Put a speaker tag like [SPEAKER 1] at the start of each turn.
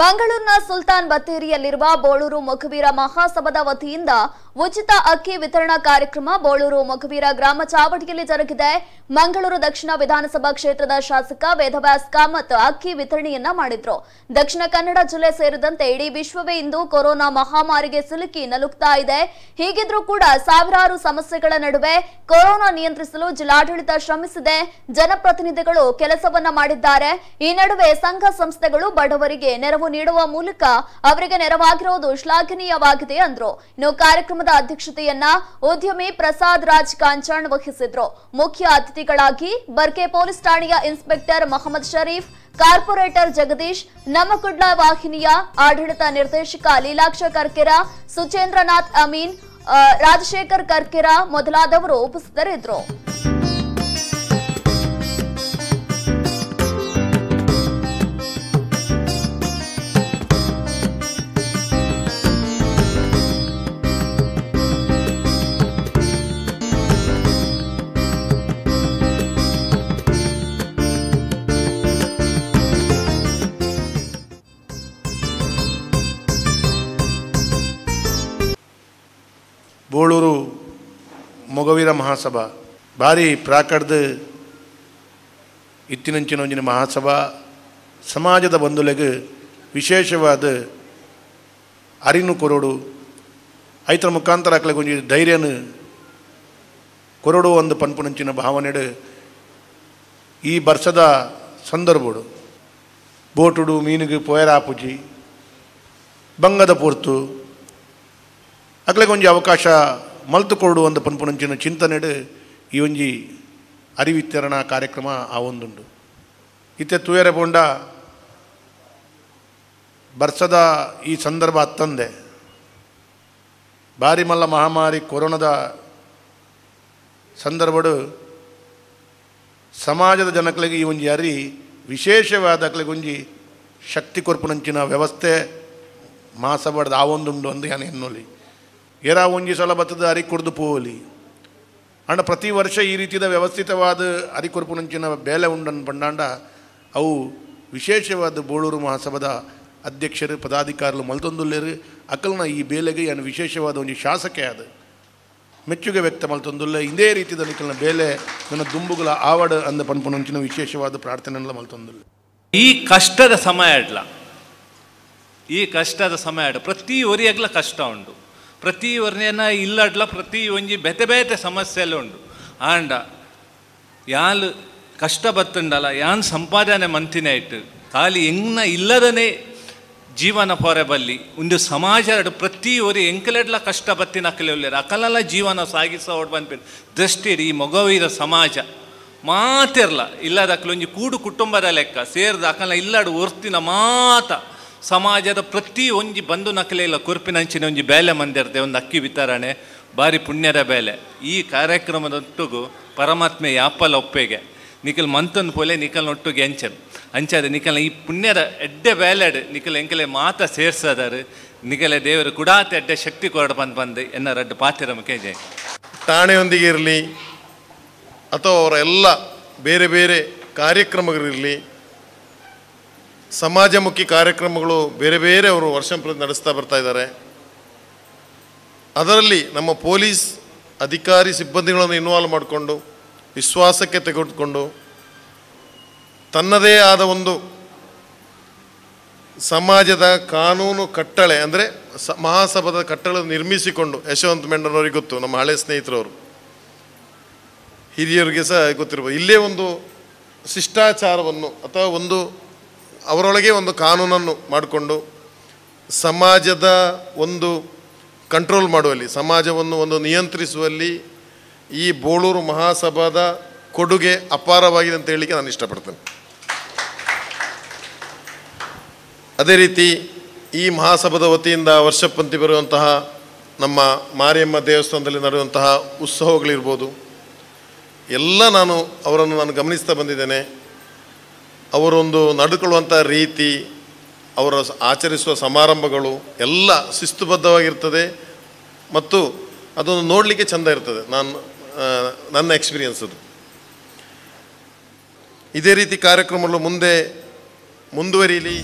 [SPEAKER 1] ಮಂಗಳೂರಿನ ಸುಲ್ತಾನ್ ಬತ್ತೇರಿಯಲ್ಲಿರುವ ಬೋಳೂರು ಮುಖಬೀರ ಮಹಾಸಭಾದ ವತಿಯಿಂದ ಉಚಿತ ಅಕ್ಕಿ ವಿತರಣಾ ಕಾರ್ಯಕ್ರಮ ಬೋಳೂರು ಮುಖಬೀರ ಗ್ರಾಮ ಚಾವಟಿಯಲ್ಲಿ ಜರುಗಿದೆ ಮಂಗಳೂರು ದಕ್ಷಿಣ ವಿಧಾನಸಭಾ ಕ್ಷೇತ್ರದ ಶಾಸಕ ವೇದವ್ಯಾಸ್ ಕಾಮತ್ ಅಕ್ಕಿ ವಿತರಣೆಯನ್ನ ಮಾಡಿದ್ರು ದಕ್ಷಿಣ ಕನ್ನಡ ಜಿಲ್ಲೆ ಸೇರಿದಂತೆ ಇಡೀ ವಿಶ್ವವೇ ಇಂದು ಕೊರೋನಾ ಮಹಾಮಾರಿಗೆ ಸಿಲುಕಿ ನಲುಕ್ತಾ ಇದೆ ಹೀಗಿದ್ರೂ ಕೂಡ ಸಾವಿರಾರು ಸಮಸ್ಯೆಗಳ ನಡುವೆ ಕೊರೋನಾ ನಿಯಂತ್ರಿಸಲು ಜಿಲ್ಲಾಡಳಿತ ಶ್ರಮಿಸಿದೆ ಜನಪ್ರತಿನಿಧಿಗಳು ಕೆಲಸವನ್ನ ಮಾಡಿದ್ದಾರೆ ಈ ನಡುವೆ ಸಂಘ ಸಂಸ್ಥೆಗಳು ಬಡವರಿಗೆ ನೆರವು ನೆರವು ನೀಡುವ ಮೂಲಕ ಅವರಿಗೆ ನೆರವಾಗಿರುವುದು ಶ್ಲಾಘನೀಯವಾಗಿದೆ ಎಂದರು ಇನ್ನು ಕಾರ್ಯಕ್ರಮದ ಅಧ್ಯಕ್ಷತೆಯನ್ನ ಉದ್ಯಮಿ ಪ್ರಸಾದ್ ರಾಜ್ ಕಾಂಚಣ್ ವಹಿಸಿದ್ರು ಮುಖ್ಯ ಅತಿಥಿಗಳಾಗಿ ಬರ್ಕೆ ಪೊಲೀಸ್ ಠಾಣೆಯ ಇನ್ಸ್ಪೆಕ್ಟರ್ ಮೊಹಮ್ಮದ್ ಶರೀಫ್ ಕಾರ್ಪೊರೇಟರ್ ಜಗದೀಶ್ ನಮಕುಡ್ಲ ವಾಹಿನಿಯ ಆಡಳಿತ ನಿರ್ದೇಶಕ ಲೀಲಾಕ್ಷ ಕರ್ಕೆರ ಸುಚೇಂದ್ರನಾಥ್ ಅಮೀನ್ ರಾಜಶೇಖರ್ ಕರ್ಕೆರ ಮೊದಲಾದವರು ಉಪಸ್ಥಿತರಿದ್ದರು
[SPEAKER 2] ಮೊಗವೀರ ಮಹಾಸಭಾ ಭಾರಿ ಪ್ರಾಕಡ್ದು ಒಂಜಿನ ಮಹಾಸಭಾ ಸಮಾಜದ ಬಂಧುಲೆಗೆ ವಿಶೇಷವಾದ ಅರಿನು ಕೊರೋಡು ಐತರ ಮುಖಾಂತರ ಹಾಕ್ಲಿಕ್ಕೆ ಧೈರ್ಯನು ಕೊರಡು ಒಂದು ಪನ್ಪುನಂಚಿನ ಭಾವನೆಡು ಈ ವರ್ಷದ ಸಂದರ್ಭಡು ಬೋಟುಡು ಮೀನಿಗೆ ಪೊಯರಾಪುಜಿ ಬಂಗದ ಪೂರ್ತು ಅಕ್ಲಗೊಂಜಿ ಅವಕಾಶ ಮಲ್ತುಕೊಳ್ಳುವಂಥ ಪನ್ಪುನಂಚಿನ ಚಿಂತನೆಡು ಈ ಒಂಜಿ ಅರಿವಿತ್ತರಣಾ ಕಾರ್ಯಕ್ರಮ ಆ ಒಂದುಂಡು ಇತ್ತೆ ಬೊಂಡ ಪೋಂಡ ಬರ್ಸದ ಈ ಸಂದರ್ಭ ಅತ್ತಂದೆ ಬಾರಿ ಮಲ್ಲ ಮಹಾಮಾರಿ ಕೊರೋನಾದ ಸಂದರ್ಭಡು ಸಮಾಜದ ಜನಗಳಿಗೆ ಈ ಒಂಜಿ ಅರಿ ವಿಶೇಷವಾದಕ್ಲಿಗೊಂಜಿ ಶಕ್ತಿ ಕೊರ್ಪುನಂಚಿನ ವ್ಯವಸ್ಥೆ ಮಾಸಬಾರ್ದು ಆ ಒಂದುಂಡು ಅಂದು ನಾನು ಎನ್ನೋಲಿ ಎರ ಒಂಜಿ ಸಲ ಬತ್ತದ ಅರಿ ಕುಡ್ದು ಪೋಲಿ ಅಂಡ ಪ್ರತಿ ವರ್ಷ ಈ ರೀತಿಯ ವ್ಯವಸ್ಥಿತವಾದ ಅರಿಕೊರ್ಪು ನಂಚಿನ ಬೇಲೆ ಉಂಡನ್ ಪಂಡಾಂಡ ಅವು ವಿಶೇಷವಾದ ಬೋಳೂರು ಮಹಾಸಭಾದ ಅಧ್ಯಕ್ಷರು ಪದಾಧಿಕಾರಿಗಳು ಮಲ್ತೊಂದುಲ್ಲೇರು ಅಕಲ್ನ ಈ ಬೇಲೆಗೆ ಏನು ವಿಶೇಷವಾದ ಒಂದು ಶಾಸಕ ಅದು ಮೆಚ್ಚುಗೆ ವ್ಯಕ್ತ ಮಲ್ತೊಂದುಲ್ಲೆ ಇದೇ ರೀತಿಯಲ್ಲಿ ಕಲ್ನ ಬೇಲೆ ನನ್ನ ದುಂಬುಗಳ ಆವಡ ಅಂದ ಪನ್ಪುನಂಚಿನ ವಿಶೇಷವಾದ ಪ್ರಾರ್ಥನೆ ಮಲ್ತೊಂದುಲ್ಲೆ
[SPEAKER 3] ಈ ಕಷ್ಟದ ಸಮಯ ಇಡ್ಲ ಈ ಕಷ್ಟದ ಸಮಯ ಪ್ರತಿ ಒರಿಯಾಗ್ಲ ಕಷ್ಟ ಉಂಟು ಪ್ರತಿ ವರ್ಣೆಯನ್ನ ಇಲ್ಲಡ್ಲ ಪ್ರತಿ ಒಂಜಿ ಬೆತೆ ಬೇತೆ ಎಲ್ಲ ಉಂಡು ಆಂಡ ಯಾಲ್ ಕಷ್ಟ ಬತ್ತಂಡಲ್ಲ ಯಾನ್ ಸಂಪಾದನೆ ಮಂತಿನ ಇಟ್ಟು ತಾಲಿ ಹೆಂಗ್ನ ಇಲ್ಲದನೆ ಜೀವನ ಪೊರೆ ಬಲ್ಲಿ ಒಂದು ಸಮಾಜ ಪ್ರತಿ ಒರಿ ಎಂಕಲೆಡ್ಲ ಕಷ್ಟ ಬತ್ತಿನ ಉಳ್ಳೇರು ಅಕಲೆಲ್ಲ ಜೀವನ ಸಾಗಿಸ ಹೊಡ್ ದೃಷ್ಟಿಡಿ ಈ ಮಗುವಿರ ಸಮಾಜ ಮಾತಿರ್ಲ ಇಲ್ಲದಕ್ಕಲು ಒಂಜಿ ಕೂಡು ಕುಟುಂಬದ ಲೆಕ್ಕ ಸೇರಿದ ಅಕಲ ಇಲ್ಲಡು ಒರ್ತಿನ ಮಾತ ಸಮಾಜದ ಪ್ರತಿ ಒಂಜಿ ಬಂದು ಇಲ್ಲ ಕುರುಪಿನಂಚಿನ ಒಂಜಿ ಬೇಲೆ ಮಂದಿರದೆ ಒಂದು ಅಕ್ಕಿ ವಿತರಣೆ ಭಾರಿ ಪುಣ್ಯದ ಬೇಲೆ ಈ ಕಾರ್ಯಕ್ರಮದೊಟ್ಟಿಗೂ ಪರಮಾತ್ಮೆ ಯಾಪಲ್ ಒಪ್ಪೆಗೆ ನಿಖಲ್ ಮಂತನ್ ಪೋಲೆ ನಿಖಲ್ ಒಟ್ಟಿಗೆ ಎಂಚನ್ ಅಂಚಾದ ನಿಖಲ್ ಈ ಪುಣ್ಯದ ಎಡ್ಡೆ ಬೇಲೆಡ್ ನಿಖಲ್ ಎಂಕಲೆ ಮಾತ ಸೇರ್ಸದಾರ ನಿಖಲೆ ದೇವರು ಕುಡಾತ ಎಡ್ಡೆ ಶಕ್ತಿ ಕೊರಡ ಬಂದು ಬಂದು ಎನ್ನ ರಡ್ಡು ಪಾತ್ರ ಮುಖ್ಯ ತಾಣೆಯೊಂದಿಗೆ ಇರಲಿ ಅಥವಾ ಅವರ ಎಲ್ಲ
[SPEAKER 4] ಬೇರೆ ಬೇರೆ ಕಾರ್ಯಕ್ರಮಗಳಿರಲಿ ಸಮಾಜಮುಖಿ ಕಾರ್ಯಕ್ರಮಗಳು ಬೇರೆ ಬೇರೆ ಅವರು ವರ್ಷ ನಡೆಸ್ತಾ ಬರ್ತಾ ಇದ್ದಾರೆ ಅದರಲ್ಲಿ ನಮ್ಮ ಪೊಲೀಸ್ ಅಧಿಕಾರಿ ಸಿಬ್ಬಂದಿಗಳನ್ನು ಇನ್ವಾಲ್ವ್ ಮಾಡಿಕೊಂಡು ವಿಶ್ವಾಸಕ್ಕೆ ತೆಗೆದುಕೊಂಡು ತನ್ನದೇ ಆದ ಒಂದು ಸಮಾಜದ ಕಾನೂನು ಕಟ್ಟಳೆ ಅಂದರೆ ಸ ಮಹಾಸಭಾದ ಕಟ್ಟಳೆ ನಿರ್ಮಿಸಿಕೊಂಡು ಯಶವಂತ ಮೆಂಡನವರಿಗೆ ಗೊತ್ತು ನಮ್ಮ ಹಳೆ ಸ್ನೇಹಿತರವರು ಹಿರಿಯರಿಗೆ ಸಹ ಗೊತ್ತಿರ್ಬೋದು ಇಲ್ಲೇ ಒಂದು ಶಿಷ್ಟಾಚಾರವನ್ನು ಅಥವಾ ಒಂದು ಅವರೊಳಗೆ ಒಂದು ಕಾನೂನನ್ನು ಮಾಡಿಕೊಂಡು ಸಮಾಜದ ಒಂದು ಕಂಟ್ರೋಲ್ ಮಾಡುವಲ್ಲಿ ಸಮಾಜವನ್ನು ಒಂದು ನಿಯಂತ್ರಿಸುವಲ್ಲಿ ಈ ಬೋಳೂರು ಮಹಾಸಭಾದ ಕೊಡುಗೆ ಅಪಾರವಾಗಿದೆ ಅಂತ ಹೇಳಲಿಕ್ಕೆ ನಾನು ಇಷ್ಟಪಡ್ತೇನೆ ಅದೇ ರೀತಿ ಈ ಮಹಾಸಭಾದ ವತಿಯಿಂದ ವರ್ಷಪಂತಿ ಬರುವಂತಹ ನಮ್ಮ ಮಾರಿಯಮ್ಮ ದೇವಸ್ಥಾನದಲ್ಲಿ ನಡೆಯುವಂತಹ ಉತ್ಸವಗಳಿರ್ಬೋದು ಎಲ್ಲ ನಾನು ಅವರನ್ನು ನಾನು ಗಮನಿಸ್ತಾ ಬಂದಿದ್ದೇನೆ ಅವರೊಂದು ನಡ್ಕೊಳ್ಳುವಂಥ ರೀತಿ ಅವರ ಆಚರಿಸುವ ಸಮಾರಂಭಗಳು ಎಲ್ಲ ಶಿಸ್ತುಬದ್ಧವಾಗಿರ್ತದೆ ಮತ್ತು ಅದೊಂದು ನೋಡಲಿಕ್ಕೆ ಚೆಂದ ಇರ್ತದೆ ನಾನು ನನ್ನ ಎಕ್ಸ್ಪೀರಿಯನ್ಸ್ ಅದು ಇದೇ ರೀತಿ ಕಾರ್ಯಕ್ರಮಗಳು ಮುಂದೆ ಮುಂದುವರಿಯಲಿ